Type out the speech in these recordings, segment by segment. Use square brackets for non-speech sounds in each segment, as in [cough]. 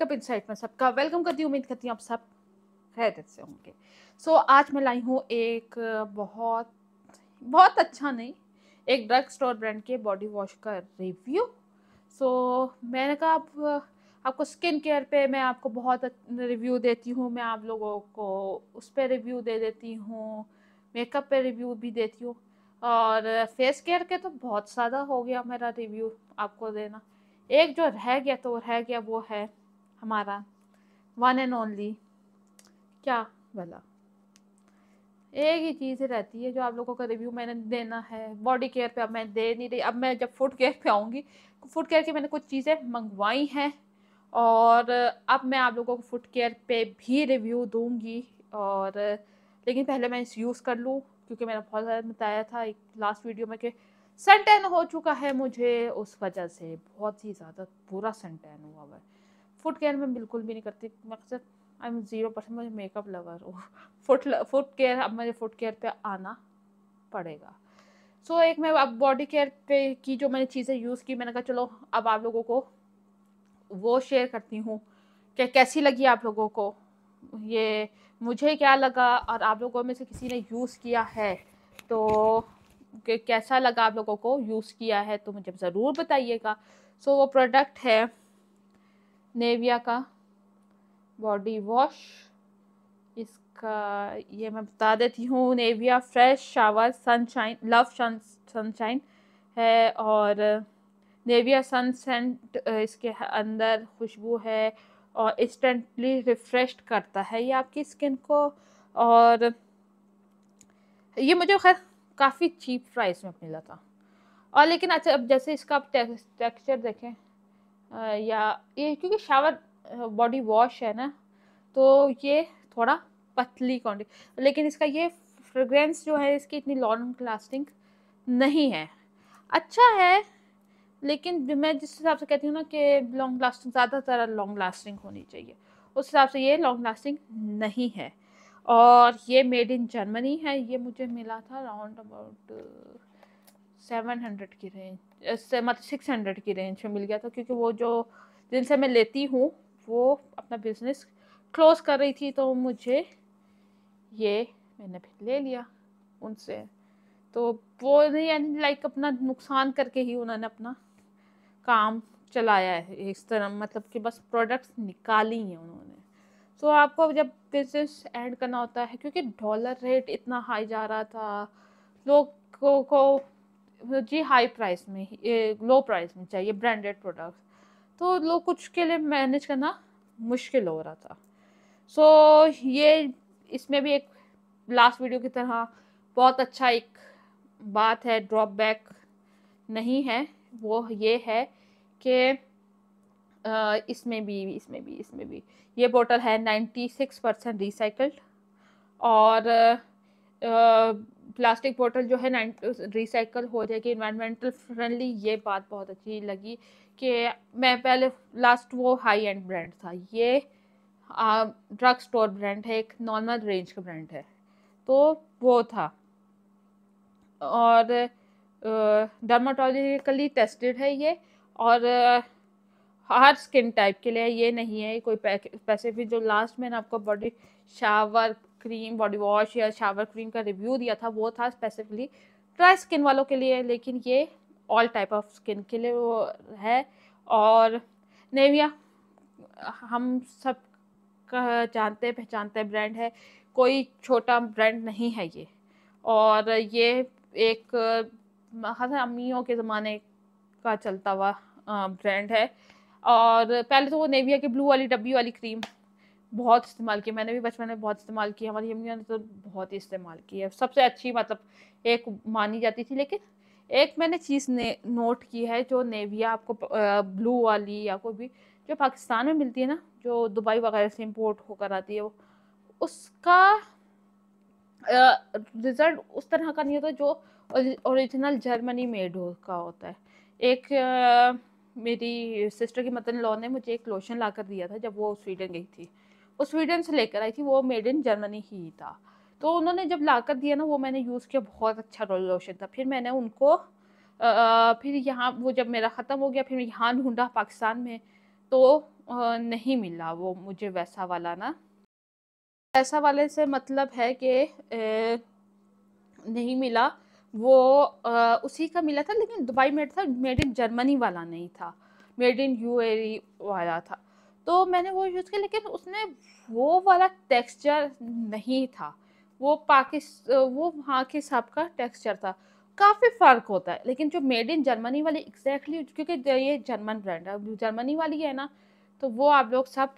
makeup insight में सबका welcome करती हूँ उम्मीद करती हूँ आप सब खैरियत से होंगे सो so, आज मैं लाई हूँ एक बहुत बहुत अच्छा नहीं एक ड्रग स्टोर ब्रांड के बॉडी वॉश का रिव्यू सो so, मैंने कहा आप आपको स्किन केयर पे मैं आपको बहुत रिव्यू देती हूँ मैं आप लोगों को उस पर रिव्यू दे देती हूँ मेकअप पे रिव्यू भी देती हूँ और फेस केयर के तो बहुत ज़्यादा हो गया मेरा रिव्यू आपको देना एक जो रह गया तो रह गया वो है हमारा वन एंड ओनली क्या भला एक ही चीज़ रहती है जो आप लोगों का रिव्यू मैंने देना है बॉडी केयर पे अब मैं दे नहीं रही अब मैं जब फूड केयर पे आऊँगी फूड केयर की मैंने कुछ चीज़ें मंगवाई हैं और अब मैं आप लोगों को फूड केयर पे भी रिव्यू दूँगी और लेकिन पहले मैं इस यूज़ कर लूँ क्योंकि मैंने बहुत ज़्यादा बताया था एक लास्ट वीडियो में कि सेंटेन हो चुका है मुझे उस वजह से बहुत ही ज़्यादा बुरा सेंटेन हुआ हुआ है फुट केयर में बिल्कुल भी नहीं करती मकसद आई एम ज़ीरो परसेंट मुझे मेकअप लवर हूँ [laughs] फुट फुट केयर अब मुझे फुट केयर पे आना पड़ेगा सो so, एक मैं अब बॉडी केयर पे की जो मैंने चीज़ें यूज़ की मैंने कहा चलो अब आप लोगों को वो शेयर करती हूँ कि कैसी लगी आप लोगों को ये मुझे क्या लगा और आप लोगों में से किसी ने यूज़ किया है तो कैसा लगा आप लोगों को यूज़ किया है तो मुझे ज़रूर बताइएगा सो so, वो प्रोडक्ट है नेविया का बॉडी वॉश इसका ये मैं बता देती हूँ Nivea fresh shower sunshine love sunshine है और नेविया सन सेंट इसके अंदर खुशबू है और इंस्टेंटली रिफ़्रेश करता है ये आपकी स्किन को और ये मुझे खैर काफ़ी चीप प्राइस में मिला था और लेकिन अच्छा अब जैसे इसका आप टेक्सचर देखें या ये क्योंकि शावर बॉडी वॉश है ना तो ये थोड़ा पतली क्वान्टिटी लेकिन इसका ये फ्रेग्रेंस जो है इसकी इतनी लॉन्ग लास्टिंग नहीं है अच्छा है लेकिन मैं जिस हिसाब से कहती हूँ ना कि लॉन्ग लास्टिंग ज़्यादातर लॉन्ग लास्टिंग होनी चाहिए उस हिसाब से ये लॉन्ग लास्टिंग नहीं है और ये मेड इन जर्मनी है ये मुझे मिला था राउंड अबाउट सेवन हंड्रेड की रेंज से मतलब सिक्स हंड्रेड की रेंज में मिल गया था क्योंकि वो जो जिनसे मैं लेती हूँ वो अपना बिज़नेस क्लोज़ कर रही थी तो मुझे ये मैंने फिर ले लिया उनसे तो वो नहीं यानी लाइक अपना नुकसान करके ही उन्होंने अपना काम चलाया है इस तरह मतलब कि बस प्रोडक्ट्स निकाली हैं उन्होंने तो आपको जब बिजनेस एंड करना होता है क्योंकि डॉलर रेट इतना हाई जा रहा था लोगों को, को मतलब जी हाई प्राइस में लो प्राइस में चाहिए ब्रांडेड प्रोडक्ट्स तो लोग कुछ के लिए मैनेज करना मुश्किल हो रहा था सो so, ये इसमें भी एक लास्ट वीडियो की तरह बहुत अच्छा एक बात है ड्रॉपबैक नहीं है वो ये है कि इसमें भी इसमें भी इसमें भी ये बोतल है नाइन्टी सिक्स परसेंट रिसाइकल्ड और आ, प्लास्टिक बॉटल जो है रिसाइकल हो जाएगी इन्वायरमेंटल फ्रेंडली ये बात बहुत अच्छी लगी कि मैं पहले लास्ट वो हाई एंड ब्रांड था ये ड्रग स्टोर ब्रांड है एक नॉर्मल रेंज का ब्रांड है तो वो था और डर्माटोलॉजिकली टेस्टेड है ये और हर स्किन टाइप के लिए ये नहीं है कोई स्पेसिफिक जो लास्ट में ना आपको body shower cream body wash या शावर क्रीम का रिव्यू दिया था वो था स्पेसिफिकली ड्राई स्किन वालों के लिए लेकिन ये ऑल टाइप ऑफ स्किन के लिए वो है और नेविया हम सब जानते पहचानते ब्रांड है कोई छोटा ब्रांड नहीं है ये और ये एक खास अम्मियों के ज़माने का चलता हुआ ब्रांड है और पहले तो वो नेविया की ब्लू वाली डब्बी वाली क्रीम बहुत इस्तेमाल किया मैंने भी बचपन में बहुत इस्तेमाल किया हमारी अम्मियों ने तो बहुत ही इस्तेमाल किया सबसे अच्छी मतलब एक मानी जाती थी लेकिन एक मैंने चीज़ ने नोट की है जो नेविया आपको ब्लू वाली या कोई भी जो पाकिस्तान में मिलती है ना जो दुबई वगैरह से इम्पोर्ट होकर आती है वो उसका रिज़ल्ट उस तरह का नहीं होता जो ओरिजिनल जर्मनी मेड हो का होता है एक आ, मेरी सिस्टर की मदन लॉ ने मुझे एक लोशन ला कर दिया था जब वो स्वीडन गई थी वो स्वीडन से लेकर आई थी वो मेड इन जर्मनी ही था तो उन्होंने जब ला कर दिया ना वो मैंने यूज़ किया बहुत अच्छा रोल लोशन था फिर मैंने उनको आ, फिर यहाँ वो जब मेरा ख़त्म हो गया फिर मैं यहाँ ढूँढा पाकिस्तान में तो आ, नहीं मिला वो मुझे वैसा वाला ना वैसा वाले से मतलब है कि नहीं मिला वो आ, उसी का मिला था लेकिन दुबई मेड था मेड इन जर्मनी वाला नहीं था मेड इन यू वाला था तो मैंने वो यूज़ किया लेकिन उसमें वो वाला टेक्सचर नहीं था वो पाकिस्त वो वहाँ के हिसाब का टेक्सचर था काफ़ी फ़र्क होता है लेकिन जो मेड इन जर्मनी वाली एग्जैक्टली exactly, क्योंकि ये जर्मन ब्रांड है जर्मनी वाली है ना तो वो आप लोग सब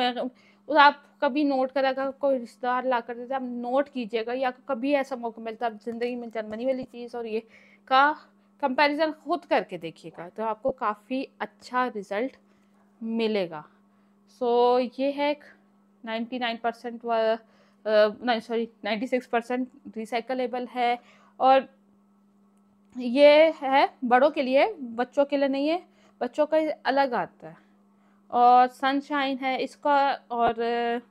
मैं आप कभी नोट करा अगर कोई रिश्तेदार ला कर देते आप नोट कीजिएगा या कभी ऐसा मौका मिलता है आप ज़िंदगी में जर्मनी वाली चीज़ और ये का कंपैरिजन खुद करके देखिएगा तो आपको काफ़ी अच्छा रिज़ल्ट मिलेगा सो so, ये है एक नाइन्टी नाइन परसेंट नहीं sorry ninety six percent recyclable है और ये है बड़ों के लिए बच्चों के लिए नहीं है बच्चों का अलग आता है और सनशाइन है इसका और आ,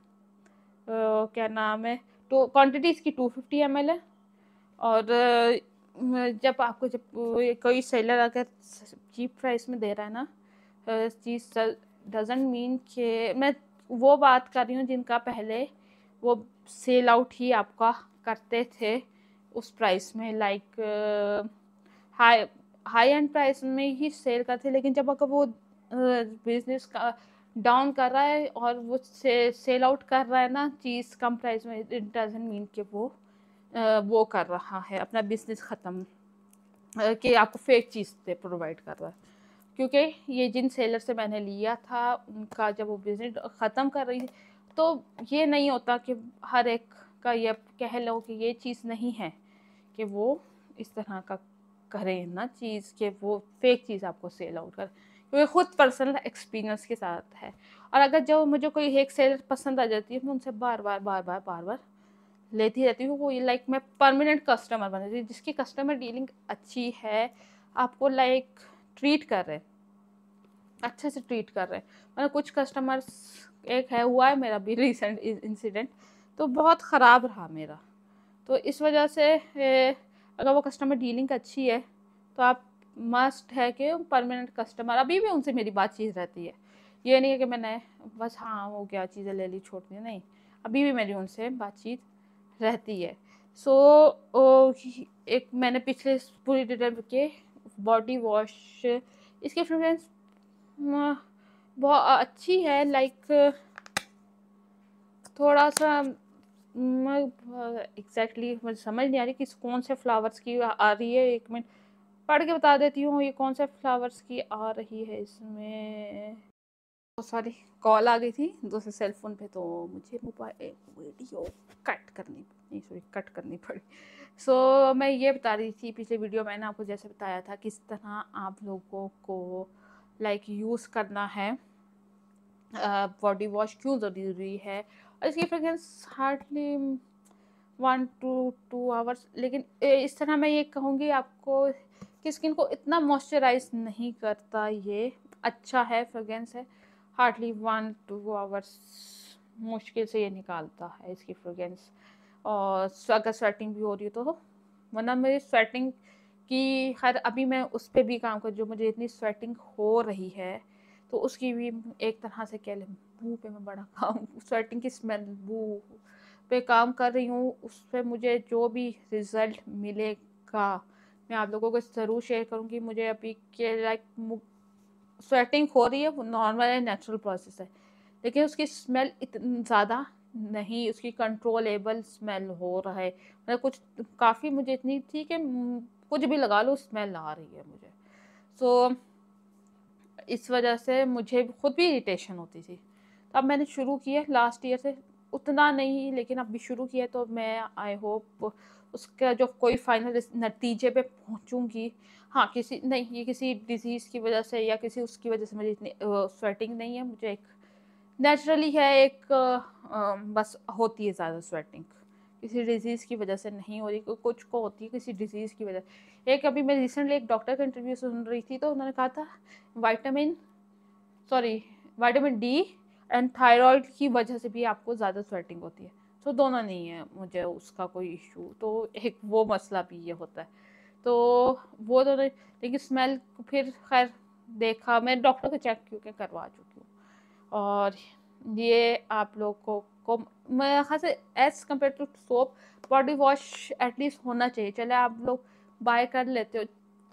क्या नाम है तो क्वांटिटी इसकी टू फिफ्टी एम है और जब आपको जब कोई सेलर अगर चीप प्राइस में दे रहा है ना चीज़ डजेंट मीन के मैं वो बात कर रही हूँ जिनका पहले वो सेल आउट ही आपका करते थे उस प्राइस में like high high end price में ही सेल करते लेकिन जब अगर वो बिजनेस का डाउन कर रहा है और वो से, सेल आउट कर रहा है ना चीज़ कम प्राइस में इट डजेंट मीन के वो आ, वो कर रहा है अपना बिजनेस ख़त्म कि आपको फेक चीज़ प्रोवाइड कर रहा है क्योंकि ये जिन सेलर से मैंने लिया था उनका जब वो बिज़नेस ख़त्म कर रही थी तो ये नहीं होता कि हर एक का ये कह लो कि ये चीज़ नहीं है कि वो इस तरह का करें ना चीज़ के वो फेक चीज़ आपको सेल आउट कर क्योंकि ख़ुद पर्सनल एक्सपीरियंस के साथ है और अगर जब मुझे कोई एक सेलर पसंद आ जाती है मैं उनसे बार बार बार बार बार बार लेती रहती हूँ वो लाइक मैं परमानेंट कस्टमर बन जाती जिसकी कस्टमर डीलिंग अच्छी है आपको लाइक ट्रीट कर रहे अच्छे से ट्रीट कर रहे मतलब कुछ कस्टमर्स एक है हुआ है मेरा भी रिसेंट [laughs] इंसिडेंट तो बहुत ख़राब रहा मेरा तो इस वजह से अगर वो कस्टमर डीलिंग अच्छी है तो आप मस्ट है कि परमानेंट कस्टमर अभी भी उनसे मेरी बातचीत रहती है ये नहीं है कि मैंने बस हाँ हो गया चीज़ें ले ली छोड़ दी नहीं अभी भी मेरी उनसे बातचीत रहती है सो so, एक मैंने पिछले पूरी डिटेल के बॉडी वॉश इसकी फ्रेगरेंस बहुत अच्छी है लाइक थोड़ा सा एग्जैक्टली exactly, मुझे समझ नहीं आ रही कि कौन से फ्लावर्स की आ रही है एक मिनट पढ़ के बता देती हूँ ये कौन से फ्लावर्स की आ रही है इसमें बहुत सॉरी कॉल आ गई थी दूसरे सेल फोन पे तो मुझे मोबाइल वीडियो कट करनी नहीं सॉरी कट करनी पड़ी सो so, मैं ये बता रही थी पिछले वीडियो मैंने आपको जैसे बताया था किस तरह आप लोगों को लाइक यूज़ करना है बॉडी वॉश क्यों ज़रूरी है और इसकी fragrance hardly one two two hours लेकिन इस तरह मैं ये कहूँगी आपको कि स्किन को इतना मॉइस्चराइज नहीं करता ये अच्छा है फ्रेगरेंस है हार्डली वन टू आवर्स मुश्किल से ये निकालता है इसकी फ्रेगरेंस और अगर स्वेटिंग भी हो रही तो हो तो वरना मेरी स्वेटिंग की खैर अभी मैं उस पर भी काम कर जो मुझे इतनी स्वेटिंग हो रही है तो उसकी भी एक तरह से कह लें बू पे मैं बड़ा काम स्वेटिंग की स्मेल बू पे काम कर रही हूँ उस पर मुझे जो भी रिज़ल्ट मिलेगा मैं आप लोगों को ज़रूर शेयर करूँगी मुझे अभी के लाइक स्वेटिंग हो रही है वो नॉर्मल है नेचुरल प्रोसेस है लेकिन उसकी स्मेल इतनी ज़्यादा नहीं उसकी कंट्रोलेबल स्मेल हो रहा है मतलब कुछ काफ़ी मुझे इतनी थी कि कुछ भी लगा लो स्मेल आ रही है मुझे सो so, इस वजह से मुझे खुद भी इरीटेशन होती थी तो अब मैंने शुरू किया लास्ट ईयर से उतना नहीं लेकिन अब भी शुरू किया तो मैं आई होप उसका जो कोई फाइनल नतीजे पे पहुंचूंगी हाँ किसी नहीं ये किसी डिज़ीज़ की वजह से या किसी उसकी वजह से मुझे इतनी स्वेटिंग नहीं है मुझे एक नेचुरली है एक आ, बस होती है ज़्यादा स्वेटिंग किसी डिजीज़ की वजह से नहीं हो रही कुछ को होती है किसी डिजीज़ की वजह एक अभी मैं रिसेंटली एक डॉक्टर का इंटरव्यू सुन रही थी तो उन्होंने कहा था vitamin sorry vitamin D and thyroid की वजह से भी आपको ज़्यादा स्वेटिंग होती है तो दोनों नहीं है मुझे उसका कोई इशू तो एक वो मसला भी ये होता है तो वो दोनों लेकिन स्मेल फिर खैर देखा मैं डॉक्टर को चेक क्योंकि करवा चुकी और ये आप लोग को को मेरे खास से as compare to soap body wash at least होना चाहिए चले आप लोग बाय कर लेते हो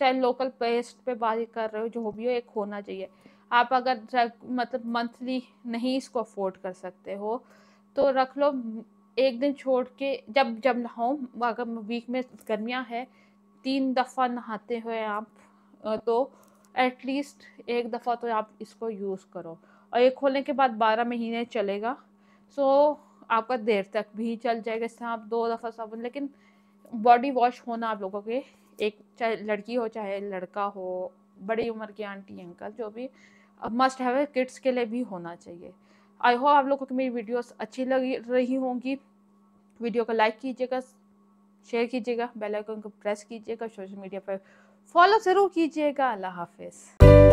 चाहे लोकल पेस्ट पे बाय कर रहे हो जो भी हो एक होना चाहिए आप अगर मतलब मंथली नहीं इसको अफोर्ड कर सकते हो तो रख लो एक दिन छोड़ के जब जब नहाओ अगर वीक में गर्मियाँ है तीन दफ़ा नहाते हुए आप तो एटलीस्ट एक दफ़ा तो आप इसको यूज़ करो और ये खोलने के बाद बारह महीने चलेगा सो आपका देर तक भी चल जाएगा इससे आप दो दफ़ा साबुन लेकिन बॉडी वॉश होना आप लोगों के एक चाहे लड़की हो चाहे लड़का हो बड़ी उम्र की आंटी अंकल जो भी मस्ट हैव किड्स के लिए भी होना चाहिए आई होप आप लोगों को मेरी वीडियोस अच्छी लगी रही होंगी वीडियो को लाइक कीजिएगा शेयर कीजिएगा बेल आइकन को प्रेस कीजिएगा सोशल मीडिया पर फॉलो ज़रूर कीजिएगा अल्लाह हाफिज़